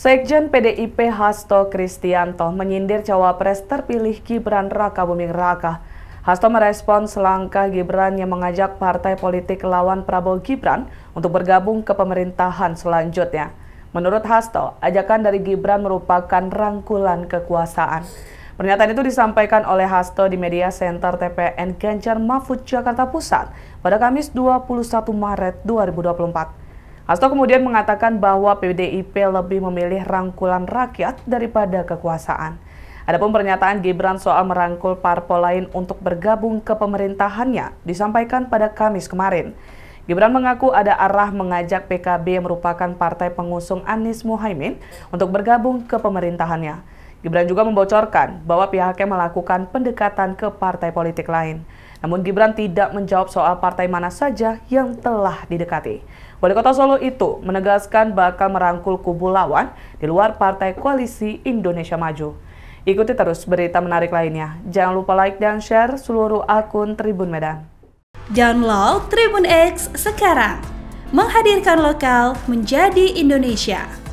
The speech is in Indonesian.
Sekjen PDIP Hasto Kristianto menyindir cawapres terpilih Gibran Raka Buming Raka. Hasto merespons langkah Gibran yang mengajak partai politik lawan Prabowo Gibran untuk bergabung ke pemerintahan selanjutnya. Menurut Hasto, ajakan dari Gibran merupakan rangkulan kekuasaan. Pernyataan itu disampaikan oleh Hasto di media center TPN Ganjar Mahfud Jakarta Pusat pada Kamis 21 Maret 2024. Hasto kemudian mengatakan bahwa PDIP lebih memilih rangkulan rakyat daripada kekuasaan. Adapun pernyataan Gibran soal merangkul parpol lain untuk bergabung ke pemerintahannya disampaikan pada Kamis kemarin. Gibran mengaku ada arah mengajak PKB yang merupakan partai pengusung Anies Muhaimin untuk bergabung ke pemerintahannya. Gibran juga membocorkan bahwa pihaknya melakukan pendekatan ke partai politik lain. Namun Gibran tidak menjawab soal partai mana saja yang telah didekati. Wali Kota Solo itu menegaskan bakal merangkul kubu lawan di luar partai koalisi Indonesia Maju. Ikuti terus berita menarik lainnya. Jangan lupa like dan share seluruh akun Tribun Medan. Download Tribun X sekarang. Menghadirkan lokal menjadi Indonesia.